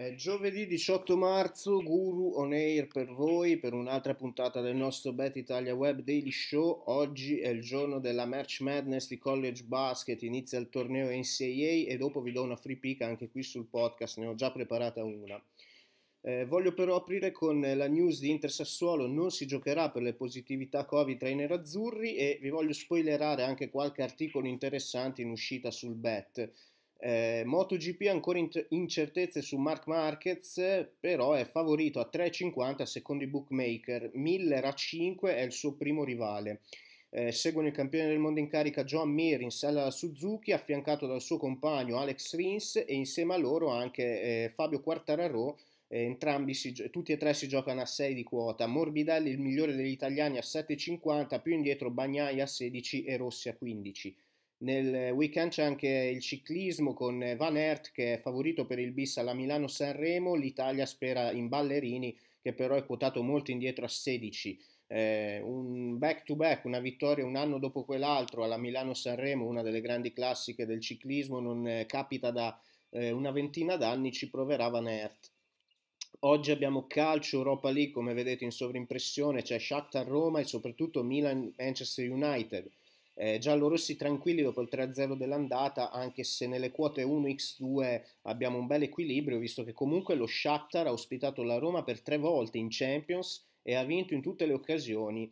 Eh, giovedì 18 marzo, Guru on air per voi per un'altra puntata del nostro Bet Italia Web Daily Show. Oggi è il giorno della March Madness di College Basket, inizia il torneo NCAA e dopo vi do una free pick anche qui sul podcast, ne ho già preparata una. Eh, voglio però aprire con la news di Inter Sassuolo, non si giocherà per le positività Covid tra i nerazzurri e vi voglio spoilerare anche qualche articolo interessante in uscita sul Bet. Eh, MotoGP ancora in- incertezze su Mark Marquez, però è favorito a 3,50 secondo i bookmaker. Miller a 5 è il suo primo rivale. Eh, seguono il campione del mondo in carica John Mir in sala da Suzuki, affiancato dal suo compagno Alex Rins e insieme a loro anche eh, Fabio Quartararo. Eh, entrambi si, tutti e tre si giocano a 6 di quota. Morbidelli il migliore degli italiani a 7,50, più indietro Bagnai a 16 e Rossi a 15. Nel weekend c'è anche il ciclismo con Van Aert che è favorito per il bis alla Milano-Sanremo, l'Italia spera in Ballerini che però è quotato molto indietro a 16. Eh, un back to back, una vittoria un anno dopo quell'altro alla Milano-Sanremo, una delle grandi classiche del ciclismo, non eh, capita da eh, una ventina d'anni, ci proverà Van Aert. Oggi abbiamo calcio Europa League, come vedete in sovrimpressione, c'è Shakhtar Roma e soprattutto Milan-Manchester United eh, giallorossi tranquilli dopo il 3-0 dell'andata, anche se nelle quote 1x2 abbiamo un bel equilibrio, visto che comunque lo Shakhtar ha ospitato la Roma per tre volte in Champions e ha vinto in tutte le occasioni.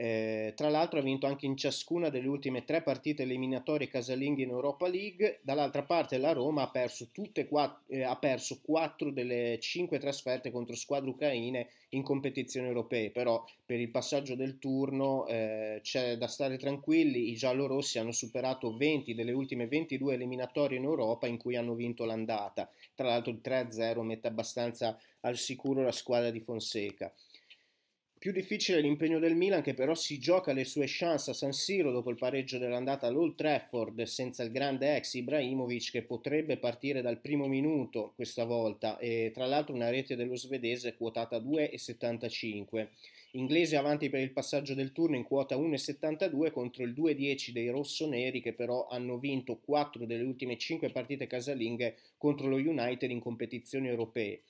Eh, tra l'altro ha vinto anche in ciascuna delle ultime tre partite eliminatorie casalinghe in Europa League. Dall'altra parte la Roma ha perso, tutte quatt- eh, ha perso quattro delle cinque trasferte contro squadre ucraine in competizioni europee, però per il passaggio del turno eh, c'è da stare tranquilli, i giallorossi hanno superato 20 delle ultime 22 eliminatorie in Europa in cui hanno vinto l'andata. Tra l'altro il 3-0 mette abbastanza al sicuro la squadra di Fonseca. Più difficile l'impegno del Milan che però si gioca le sue chance a San Siro dopo il pareggio dell'andata all'Old Trafford senza il grande ex Ibrahimovic che potrebbe partire dal primo minuto questa volta e tra l'altro una rete dello svedese quotata 2,75. Inglese avanti per il passaggio del turno in quota 1,72 contro il 2,10 dei rossoneri che però hanno vinto 4 delle ultime 5 partite casalinghe contro lo United in competizioni europee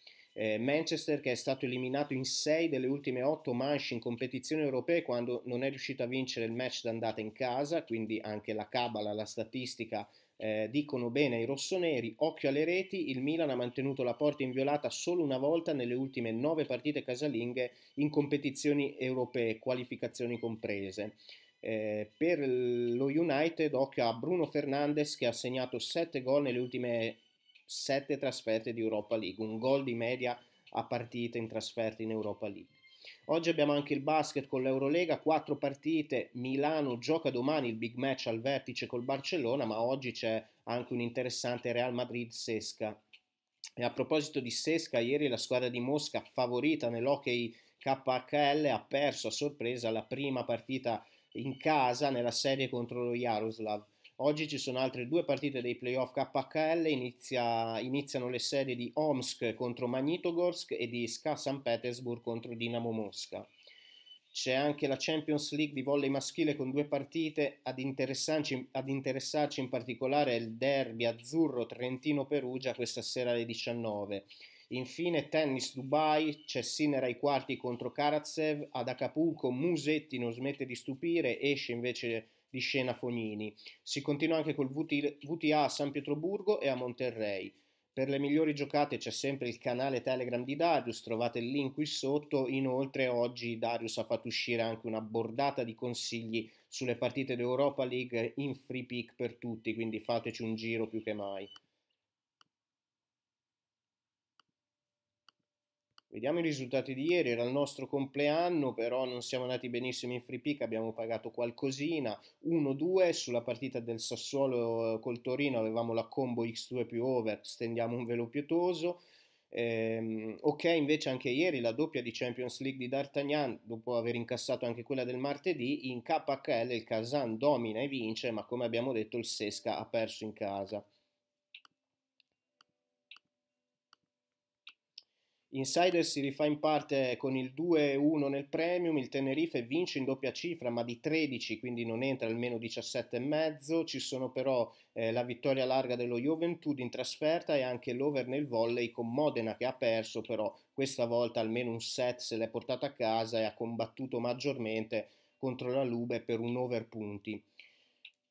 eh, Manchester che è stato eliminato in 6 delle ultime 8 manche in competizioni europee quando non è riuscito a vincere il match d'andata in casa, quindi anche la cabala, la statistica eh, dicono bene ai rossoneri, occhio alle reti, il Milan ha mantenuto la porta inviolata solo una volta nelle ultime 9 partite casalinghe in competizioni europee, qualificazioni comprese. Eh, per lo United occhio a Bruno Fernandes che ha segnato 7 gol nelle ultime sette trasferte di Europa League, un gol di media a partita in trasferta in Europa League. Oggi abbiamo anche il basket con l'Eurolega, quattro partite, Milano gioca domani il big match al vertice col Barcellona, ma oggi c'è anche un interessante Real Madrid-Sesca. E a proposito di Sesca, ieri la squadra di Mosca, favorita nell'hockey KHL, ha perso a sorpresa la prima partita in casa nella serie contro lo Jaroslav. Oggi ci sono altre due partite dei playoff KHL, inizia, iniziano le serie di Omsk contro Magnitogorsk e di SKA San Petersburg contro Dinamo Mosca. C'è anche la Champions League di volley maschile con due partite, ad interessarci, ad interessarci in particolare il derby azzurro Trentino-Perugia questa sera alle 19. Infine tennis Dubai, c'è Sinner ai quarti contro Karatsev, ad Acapulco Musetti non smette di stupire, esce invece di Scena Fognini. Si continua anche col VTA a San Pietroburgo e a Monterrey. Per le migliori giocate c'è sempre il canale Telegram di Darius, trovate il link qui sotto. Inoltre oggi Darius ha fatto uscire anche una bordata di consigli sulle partite d'Europa League in free pick per tutti, quindi fateci un giro più che mai. Vediamo i risultati di ieri, era il nostro compleanno, però non siamo andati benissimo in free pick, abbiamo pagato qualcosina, 1-2 sulla partita del Sassuolo col Torino avevamo la combo X2 più over, stendiamo un velo pietoso. Ehm, ok invece anche ieri la doppia di Champions League di D'Artagnan, dopo aver incassato anche quella del martedì, in KHL il Kazan domina e vince, ma come abbiamo detto il Sesca ha perso in casa. Insider si rifà in parte con il 2-1 nel premium, il Tenerife vince in doppia cifra ma di 13 quindi non entra almeno 17,5, ci sono però eh, la vittoria larga dello Juventud in trasferta e anche l'over nel volley con Modena che ha perso però questa volta almeno un set se l'è portata a casa e ha combattuto maggiormente contro la Lube per un over punti.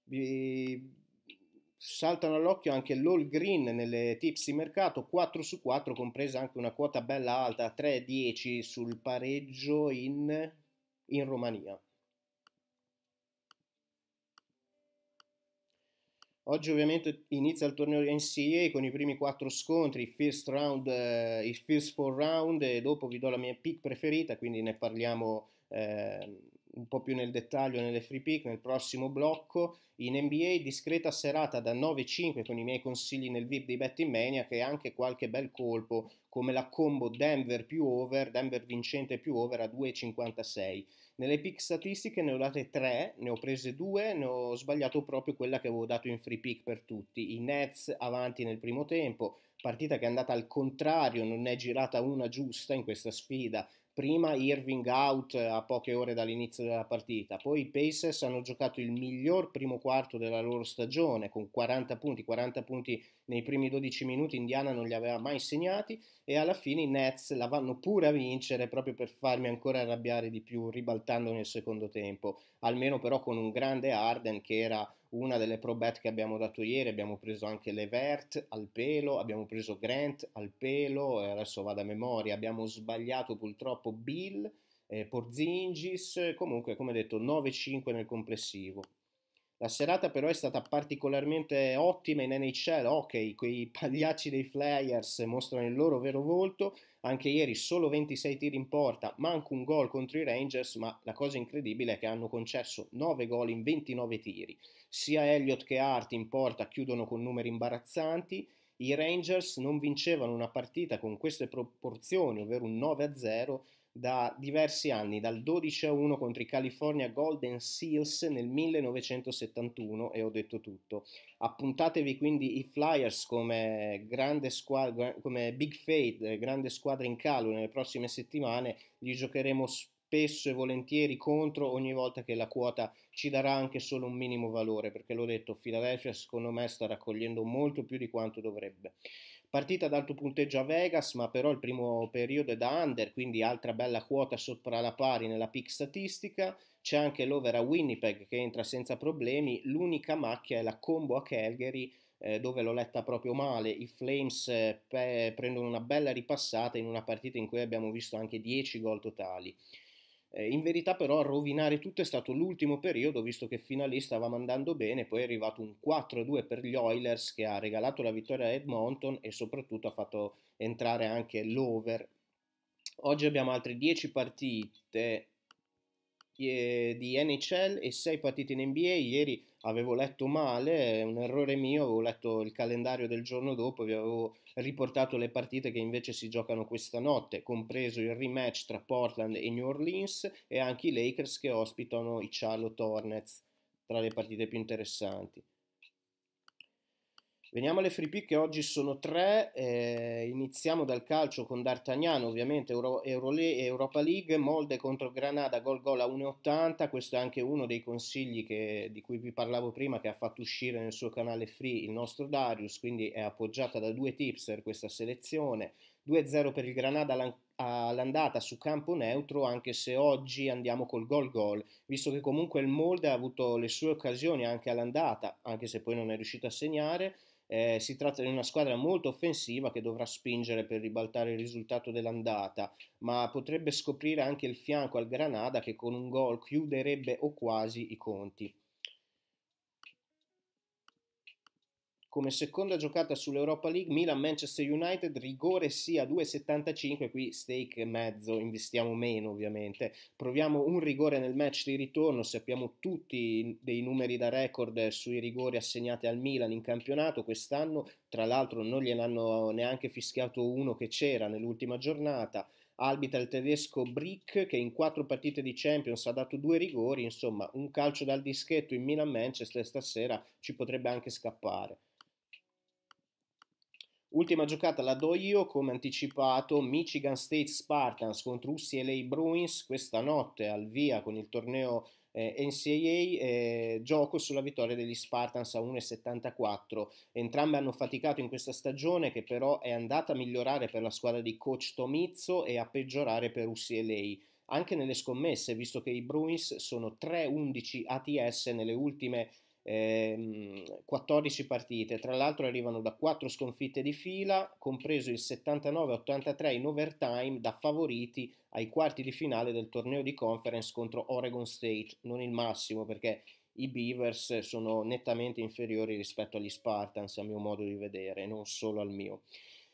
Vi saltano all'occhio anche l'all green nelle tips di mercato 4 su 4 compresa anche una quota bella alta 3-10 sul pareggio in, in Romania Oggi ovviamente inizia il torneo NCA con i primi 4 scontri, il first, round, eh, il first four round e dopo vi do la mia pick preferita, quindi ne parliamo eh, un po' più nel dettaglio nelle free pick nel prossimo blocco. In NBA discreta serata da 9-5 con i miei consigli nel VIP di Betting Mania che anche qualche bel colpo come la combo Denver più over, Denver vincente più over a 2,56. Nelle pick statistiche ne ho date 3, ne ho prese 2, ne ho sbagliato proprio quella che avevo dato in free pick per tutti. I Nets avanti nel primo tempo, partita che è andata al contrario, non è girata una giusta in questa sfida prima Irving out eh, a poche ore dall'inizio della partita, poi i Pacers hanno giocato il miglior primo quarto della loro stagione con 40 punti, 40 punti nei primi 12 minuti, Indiana non li aveva mai segnati e alla fine i Nets la vanno pure a vincere proprio per farmi ancora arrabbiare di più ribaltando nel secondo tempo, almeno però con un grande Arden che era una delle pro che abbiamo dato ieri, abbiamo preso anche Levert al pelo, abbiamo preso Grant al pelo, eh, adesso vado a memoria, abbiamo sbagliato purtroppo Bill, eh, Porzingis, comunque come detto 9-5 nel complessivo. La serata però è stata particolarmente ottima in NHL ok, quei pagliacci dei Flyers mostrano il loro vero volto, anche ieri solo 26 tiri in porta, manco un gol contro i Rangers, ma la cosa incredibile è che hanno concesso 9 gol in 29 tiri. Sia Elliott che Hart in porta chiudono con numeri imbarazzanti, i Rangers non vincevano una partita con queste proporzioni, ovvero un 9-0, da diversi anni, dal 12 a 1 contro i California Golden Seals nel 1971 e ho detto tutto. Appuntatevi quindi i Flyers come, grande squadra, come Big Fate, grande squadra in calo nelle prossime settimane, li giocheremo spesso e volentieri contro ogni volta che la quota ci darà anche solo un minimo valore, perché l'ho detto, Philadelphia secondo me sta raccogliendo molto più di quanto dovrebbe. Partita ad alto punteggio a Vegas, ma però il primo periodo è da under, quindi altra bella quota sopra la pari nella pick statistica. C'è anche l'over a Winnipeg che entra senza problemi. L'unica macchia è la combo a Calgary, eh, dove l'ho letta proprio male. I Flames eh, pe- prendono una bella ripassata in una partita in cui abbiamo visto anche 10 gol totali. Eh, in verità però a rovinare tutto è stato l'ultimo periodo, visto che fino a lì stava andando bene, poi è arrivato un 4-2 per gli Oilers che ha regalato la vittoria a Edmonton e soprattutto ha fatto entrare anche l'over. Oggi abbiamo altre 10 partite eh, di NHL e 6 partite in NBA. Ieri avevo letto male, un errore mio, avevo letto il calendario del giorno dopo, vi avevo riportato le partite che invece si giocano questa notte, compreso il rematch tra Portland e New Orleans e anche i Lakers che ospitano i Charlotte Hornets tra le partite più interessanti. Veniamo alle free pick che oggi sono tre, eh, iniziamo dal calcio con D'Artagnan ovviamente Euro, Eurole, Europa League, Molde contro Granada, gol gol a 1,80, questo è anche uno dei consigli che, di cui vi parlavo prima che ha fatto uscire nel suo canale free il nostro Darius, quindi è appoggiata da due tipster questa selezione, 2-0 per il Granada all'andata su campo neutro, anche se oggi andiamo col gol gol, visto che comunque il Molde ha avuto le sue occasioni anche all'andata, anche se poi non è riuscito a segnare. Eh, si tratta di una squadra molto offensiva che dovrà spingere per ribaltare il risultato dell'andata, ma potrebbe scoprire anche il fianco al Granada che con un gol chiuderebbe o quasi i conti. Come seconda giocata sull'Europa League, Milan-Manchester United, rigore sì a 2,75, qui stake e mezzo, investiamo meno ovviamente. Proviamo un rigore nel match di ritorno, sappiamo tutti dei numeri da record sui rigori assegnati al Milan in campionato quest'anno, tra l'altro non gliel'hanno neanche fischiato uno che c'era nell'ultima giornata arbitra il tedesco Brick che in quattro partite di Champions ha dato due rigori, insomma un calcio dal dischetto in Milan-Manchester stasera ci potrebbe anche scappare. Ultima giocata la do io, come anticipato, Michigan State Spartans contro UCLA Bruins questa notte al via con il torneo eh, NCAA, eh, gioco sulla vittoria degli Spartans a 1,74. Entrambe hanno faticato in questa stagione che però è andata a migliorare per la squadra di coach Tomizzo e a peggiorare per UCLA anche nelle scommesse, visto che i Bruins sono 3-11 ATS nelle ultime ehm, 14 partite, tra l'altro arrivano da 4 sconfitte di fila, compreso il 79-83 in overtime da favoriti ai quarti di finale del torneo di conference contro Oregon State, non il massimo perché i Beavers sono nettamente inferiori rispetto agli Spartans a mio modo di vedere, non solo al mio.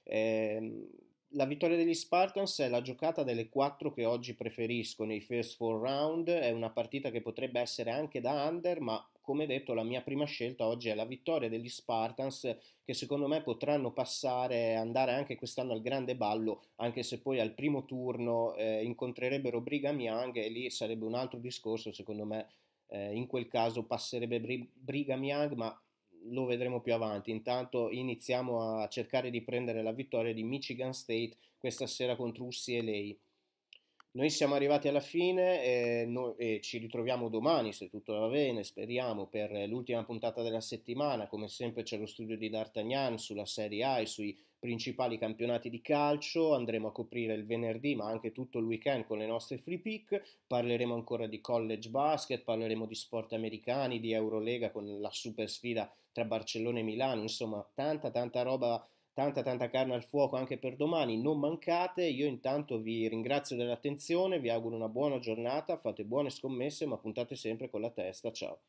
Eh, la vittoria degli Spartans è la giocata delle quattro che oggi preferisco nei first four round, è una partita che potrebbe essere anche da under, ma come detto la mia prima scelta oggi è la vittoria degli Spartans che secondo me potranno passare, andare anche quest'anno al grande ballo, anche se poi al primo turno eh, incontrerebbero Brigham Young e lì sarebbe un altro discorso, secondo me eh, in quel caso passerebbe Bri- Brigham Young, ma lo vedremo più avanti. Intanto iniziamo a cercare di prendere la vittoria di Michigan State questa sera contro UCLA. Noi siamo arrivati alla fine e, eh, no, e ci ritroviamo domani, se tutto va bene, speriamo, per l'ultima puntata della settimana. Come sempre c'è lo studio di D'Artagnan sulla Serie A e sui principali campionati di calcio, andremo a coprire il venerdì ma anche tutto il weekend con le nostre free pick, parleremo ancora di college basket, parleremo di sport americani, di Eurolega con la super sfida tra Barcellona e Milano, insomma tanta tanta roba tanta tanta carne al fuoco anche per domani, non mancate, io intanto vi ringrazio dell'attenzione, vi auguro una buona giornata, fate buone scommesse ma puntate sempre con la testa, ciao.